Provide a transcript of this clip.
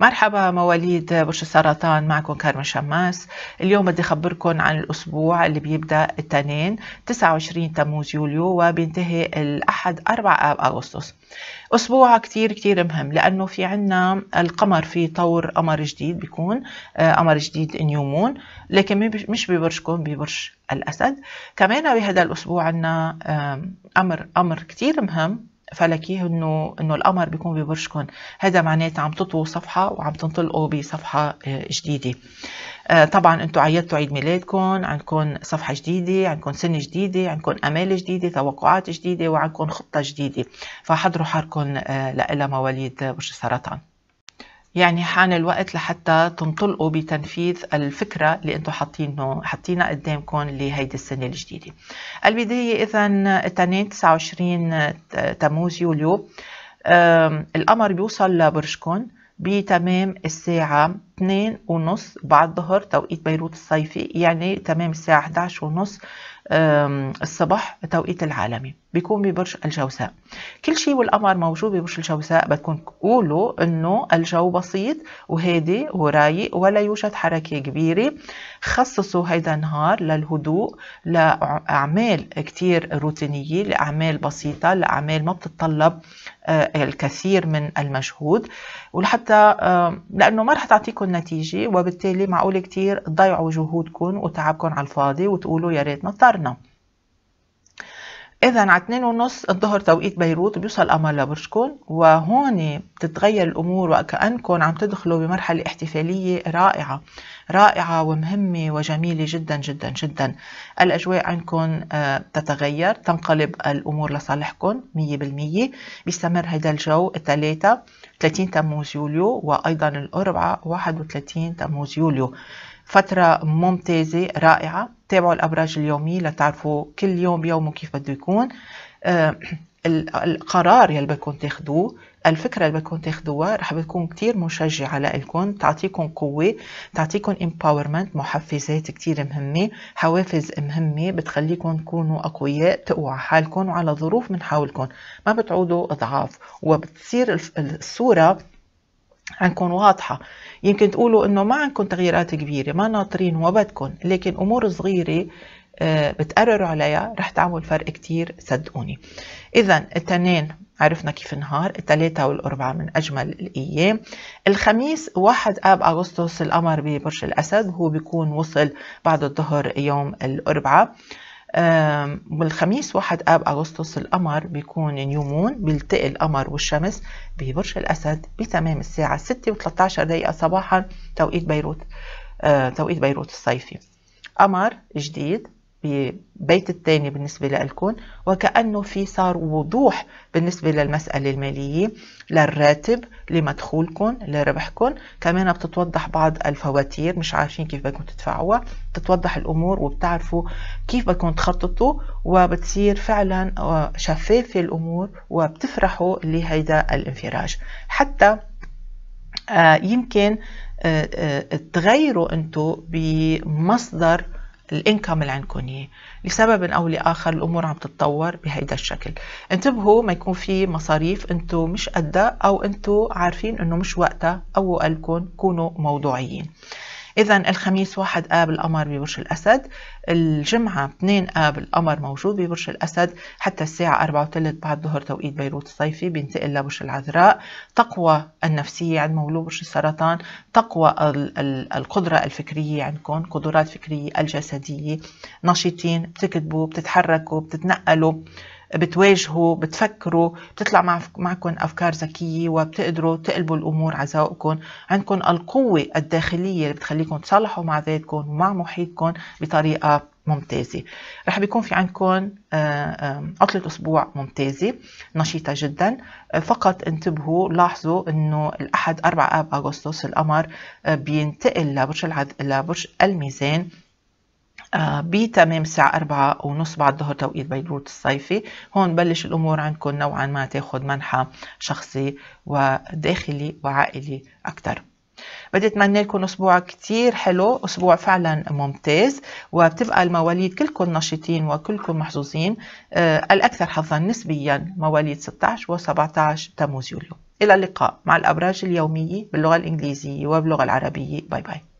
مرحبا مواليد برج السرطان معكم كارمن شماس اليوم بدي أخبركم عن الأسبوع اللي بيبدأ الاثنين 29 تموز يوليو وبينتهي الأحد 4 آب أغسطس أسبوع كثير كثير مهم لأنه في عنا القمر في طور قمر جديد بيكون آه، قمر جديد نيومون لكن مش ببرجكم ببرج الأسد كمان بهذا الأسبوع عنا أمر أمر كثير مهم فلكي انه انه القمر بيكون ببرجكم هذا معناته عم تطووا صفحه وعم تنطلقوا بصفحه آه، جديده آه، طبعا انتم عيدتوا عيد ميلادكم عندكم صفحه جديده عندكم سنه جديده عندكم امال جديده توقعات جديده وعندكم خطه جديده فحضروا حالكم آه، لها مواليد برج السرطان يعني حان الوقت لحتى تنطلقوا بتنفيذ الفكرة اللي انتم حاطينه حطينا قدامكم لهيدي السنة الجديدة. البداية إذا التنين 29 تموز يوليو القمر بيوصل لبرجكم بتمام الساعة 2 ونص بعد ظهر توقيت بيروت الصيفي يعني تمام الساعة 11 ونص الصباح توقيت العالمي بيكون ببرج الجوزاء كل شيء والقمر موجود ببرج الجوزاء بدكم تقولوا انه الجو بسيط وهادي ورايق ولا يوجد حركة كبيرة خصصوا هيدا النهار للهدوء لأعمال كتير روتينية لأعمال بسيطة لأعمال ما بتتطلب آه، الكثير من المجهود ولحتى لأنه ما رح تعطيكم نتيجه وبالتالي معقول كتير تضيعوا جهودكم وتعبكم على الفاضي وتقولوا يا ريت نطرنا اذا على 2 ونص الظهر توقيت بيروت بيوصل قمر لبرجكم وهون بتتغير الامور وكانكم عم تدخلوا بمرحله احتفاليه رائعه رائعه ومهمه وجميله جدا جدا جدا الاجواء عندكم آه، تتغير تنقلب الامور لصالحكم 100% بيستمر هذا الجو الثلاثه 30 تموز يوليو وايضا الاربعاء 31 تموز يوليو فترة ممتازة رائعة تابعوا الأبراج اليومية لتعرفوا كل يوم بيومه كيف بده يكون آه، القرار يلي بدكم تاخدوه الفكرة اللي بدكم تاخدوها رح بتكون كتير مشجعة لإلكم تعطيكم قوة تعطيكم empowerment محفزات كتير مهمة حوافز مهمة بتخليكم تكونوا أقوياء تقوا على حالكم وعلى ظروف من حولكم ما بتعودوا أضعاف وبتصير الصورة عندكم واضحة يمكن تقولوا انه ما عندكم تغييرات كبيرة ما ناطرين وبدكم لكن امور صغيرة آه، بتقرروا عليها رح تعمل فرق كتير صدقوني اذا التنين عرفنا كيف النهار الثلاثة والأربعة من أجمل الأيام الخميس 1 آب أغسطس القمر ببرج الأسد هو بيكون وصل بعد الظهر يوم الأربعاء والخميس 1 اب اغسطس القمر بيكون نيو مون بيلتقي القمر والشمس ببرج الاسد بتمام الساعه 6 و13 دقيقه صباحا توقيت بيروت آه، توقيت بيروت الصيفي قمر جديد ببيت الثاني بالنسبة لكم وكأنه في صار وضوح بالنسبة للمسألة المالية للراتب لمدخولكم لربحكم كمان بتتوضح بعض الفواتير مش عارفين كيف بدكم تدفعوها بتتوضح الأمور وبتعرفوا كيف بدكم تخططوا وبتصير فعلا آه، شفافة الأمور وبتفرحوا لهيدا الانفراج حتى آه، يمكن آه، تغيروا انتو بمصدر الانكم اللي عندكم لسبب او لاخر الامور عم تتطور بهيدا الشكل انتبهوا ما يكون في مصاريف انتم مش قدها او انتم عارفين انه مش وقتها او قلكم كونوا موضوعيين إذا الخميس 1 آب القمر ببرج الأسد، الجمعة 2 آب القمر موجود ببرج الأسد حتى الساعة 4 وثلث بعد ظهر توقيت بيروت الصيفي بينتقل لبرج العذراء، تقوى النفسية عند مولود برج السرطان، تقوى القدرة الفكرية عندكم، قدرات فكرية الجسدية، نشيطين بتكتبوا بتتحركوا بتتنقلوا بتواجهوا بتفكروا بتطلع معكم أفكار ذكية وبتقدروا تقلبوا الأمور على ذوقكم عندكم القوة الداخلية اللي بتخليكم تصلحوا مع ذاتكم ومع محيطكم بطريقة ممتازة رح بيكون في عندكم آه، عطلة أسبوع ممتازة نشيطة جدا فقط انتبهوا لاحظوا أنه الأحد 4 آب أغسطس القمر آه، بينتقل لبرج, العد... لبرج الميزان آه، بتمام الساعة أربعة ونص بعد ظهر توقيت بيروت الصيفي هون بلش الأمور عندكم نوعا ما تاخد منحى شخصي وداخلي وعائلي أكثر بدي اتمنى لكم اسبوع كتير حلو اسبوع فعلا ممتاز وبتبقى المواليد كلكم نشيطين وكلكم محظوظين آه، الاكثر حظا نسبيا مواليد 16 و17 تموز يوليو الى اللقاء مع الابراج اليوميه باللغه الانجليزيه وباللغه العربيه باي باي